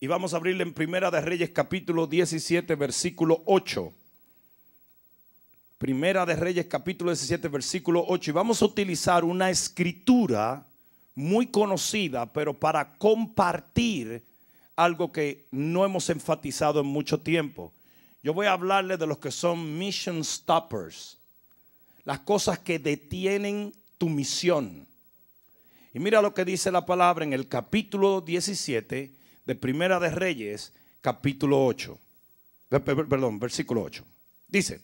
Y vamos a abrirle en Primera de Reyes capítulo 17, versículo 8. Primera de Reyes capítulo 17, versículo 8. Y vamos a utilizar una escritura muy conocida, pero para compartir algo que no hemos enfatizado en mucho tiempo. Yo voy a hablarle de los que son mission stoppers, las cosas que detienen tu misión. Y mira lo que dice la palabra en el capítulo 17, de Primera de Reyes, capítulo 8. Perdón, versículo 8. Dice,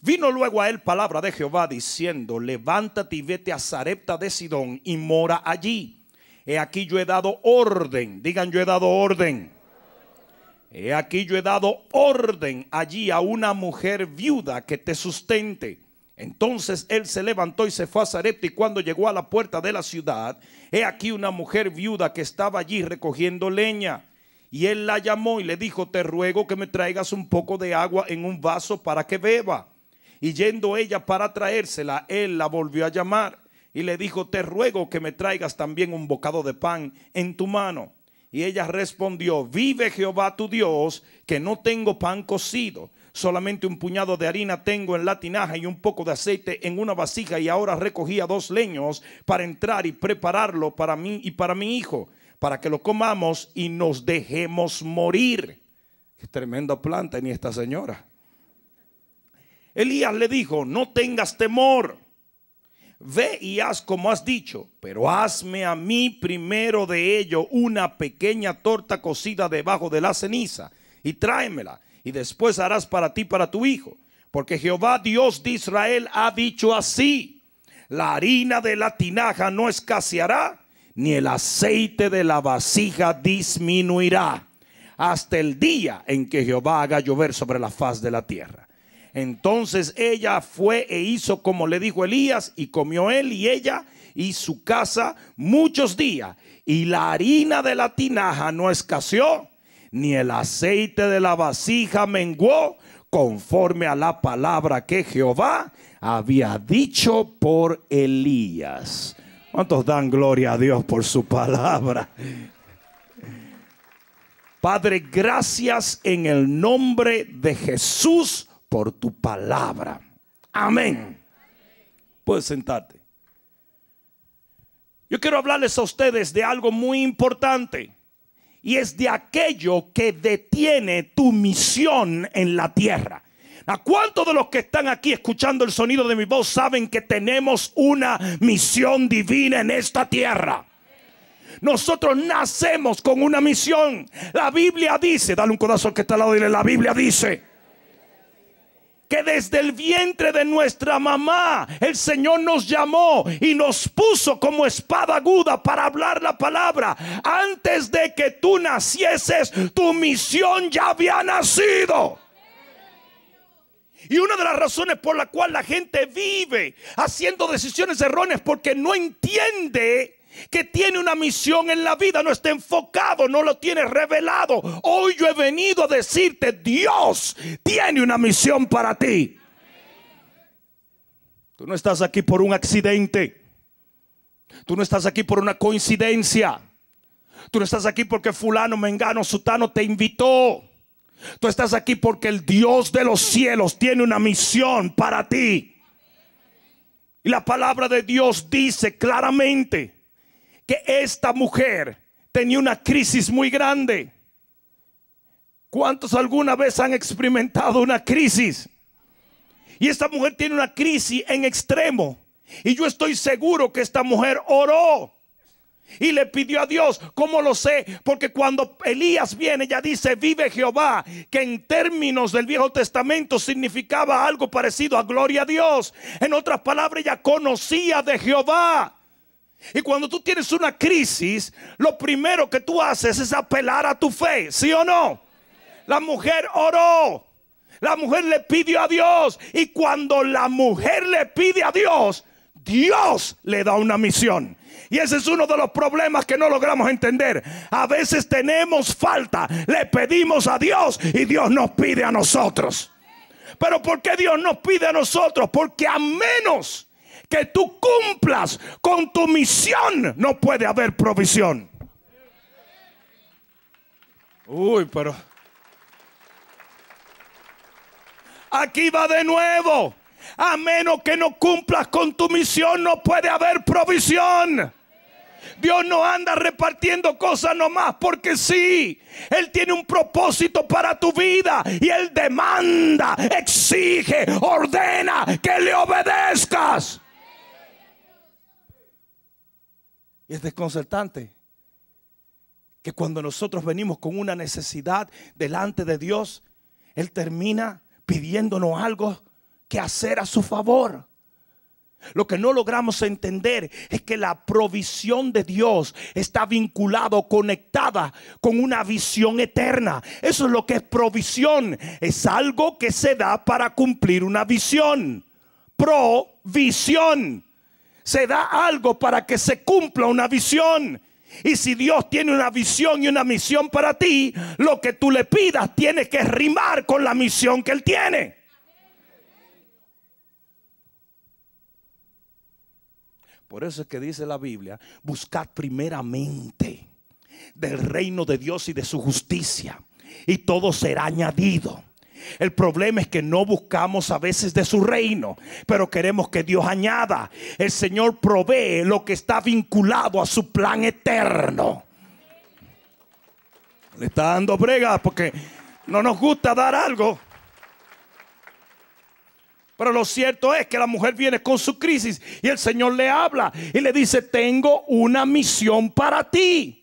vino luego a él palabra de Jehová diciendo, levántate y vete a Zarepta de Sidón y mora allí. He aquí yo he dado orden, digan yo he dado orden. He aquí yo he dado orden allí a una mujer viuda que te sustente. Entonces él se levantó y se fue a Sarepta y cuando llegó a la puerta de la ciudad, he aquí una mujer viuda que estaba allí recogiendo leña. Y él la llamó y le dijo, te ruego que me traigas un poco de agua en un vaso para que beba. Y yendo ella para traérsela, él la volvió a llamar y le dijo, te ruego que me traigas también un bocado de pan en tu mano. Y ella respondió, vive Jehová tu Dios, que no tengo pan cocido solamente un puñado de harina tengo en la tinaja y un poco de aceite en una vasija y ahora recogía dos leños para entrar y prepararlo para mí y para mi hijo, para que lo comamos y nos dejemos morir. Qué tremenda planta ni esta señora. Elías le dijo, no tengas temor, ve y haz como has dicho, pero hazme a mí primero de ello una pequeña torta cocida debajo de la ceniza y tráemela y después harás para ti, para tu hijo. Porque Jehová Dios de Israel ha dicho así, la harina de la tinaja no escaseará, ni el aceite de la vasija disminuirá, hasta el día en que Jehová haga llover sobre la faz de la tierra. Entonces ella fue e hizo como le dijo Elías, y comió él y ella y su casa muchos días, y la harina de la tinaja no escaseó, ni el aceite de la vasija menguó, conforme a la palabra que Jehová había dicho por Elías. ¿Cuántos dan gloria a Dios por su palabra? Padre, gracias en el nombre de Jesús por tu palabra. Amén. Puedes sentarte. Yo quiero hablarles a ustedes de algo muy importante y es de aquello que detiene tu misión en la tierra. ¿A cuántos de los que están aquí escuchando el sonido de mi voz saben que tenemos una misión divina en esta tierra? Nosotros nacemos con una misión. La Biblia dice, dale un codazo que está al lado y la Biblia dice que desde el vientre de nuestra mamá el Señor nos llamó y nos puso como espada aguda para hablar la palabra. Antes de que tú nacieses, tu misión ya había nacido. Y una de las razones por la cual la gente vive haciendo decisiones erróneas porque no entiende que tiene una misión en la vida no está enfocado, no lo tiene revelado. Hoy yo he venido a decirte, Dios tiene una misión para ti. Tú no estás aquí por un accidente. Tú no estás aquí por una coincidencia. Tú no estás aquí porque fulano, mengano, sutano te invitó. Tú estás aquí porque el Dios de los cielos tiene una misión para ti. Y la palabra de Dios dice claramente que esta mujer tenía una crisis muy grande. ¿Cuántos alguna vez han experimentado una crisis? Y esta mujer tiene una crisis en extremo. Y yo estoy seguro que esta mujer oró. Y le pidió a Dios, ¿cómo lo sé? Porque cuando Elías viene, ya dice, vive Jehová, que en términos del Viejo Testamento significaba algo parecido a gloria a Dios. En otras palabras, ella conocía de Jehová. Y cuando tú tienes una crisis, lo primero que tú haces es apelar a tu fe, ¿sí o no? La mujer oró, la mujer le pidió a Dios. Y cuando la mujer le pide a Dios, Dios le da una misión. Y ese es uno de los problemas que no logramos entender. A veces tenemos falta, le pedimos a Dios y Dios nos pide a nosotros. Pero ¿por qué Dios nos pide a nosotros? Porque a menos que tú cumplas con tu misión, no puede haber provisión. Uy, pero... Aquí va de nuevo. A menos que no cumplas con tu misión, no puede haber provisión. Dios no anda repartiendo cosas nomás porque sí. Él tiene un propósito para tu vida y Él demanda, exige, ordena que le obedezcas. Y es desconcertante que cuando nosotros venimos con una necesidad delante de Dios, Él termina pidiéndonos algo que hacer a su favor. Lo que no logramos entender es que la provisión de Dios está vinculado, conectada con una visión eterna. Eso es lo que es provisión. Es algo que se da para cumplir una visión. Provisión se da algo para que se cumpla una visión. Y si Dios tiene una visión y una misión para ti, lo que tú le pidas tiene que rimar con la misión que Él tiene. Por eso es que dice la Biblia, buscad primeramente del reino de Dios y de su justicia, y todo será añadido. El problema es que no buscamos a veces de su reino, pero queremos que Dios añada. El Señor provee lo que está vinculado a su plan eterno. Le está dando brega porque no nos gusta dar algo. Pero lo cierto es que la mujer viene con su crisis y el Señor le habla y le dice, tengo una misión para ti.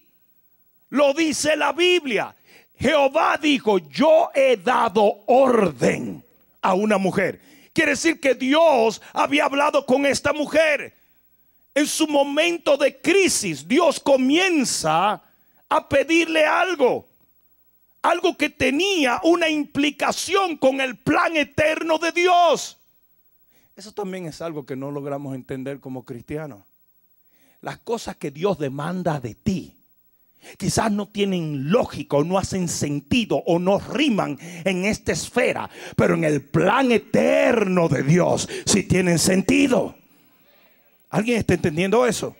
Lo dice la Biblia. Jehová dijo, yo he dado orden a una mujer. Quiere decir que Dios había hablado con esta mujer. En su momento de crisis, Dios comienza a pedirle algo. Algo que tenía una implicación con el plan eterno de Dios. Eso también es algo que no logramos entender como cristianos. Las cosas que Dios demanda de ti quizás no tienen lógico no hacen sentido o no riman en esta esfera, pero en el plan eterno de Dios sí tienen sentido. ¿Alguien está entendiendo eso?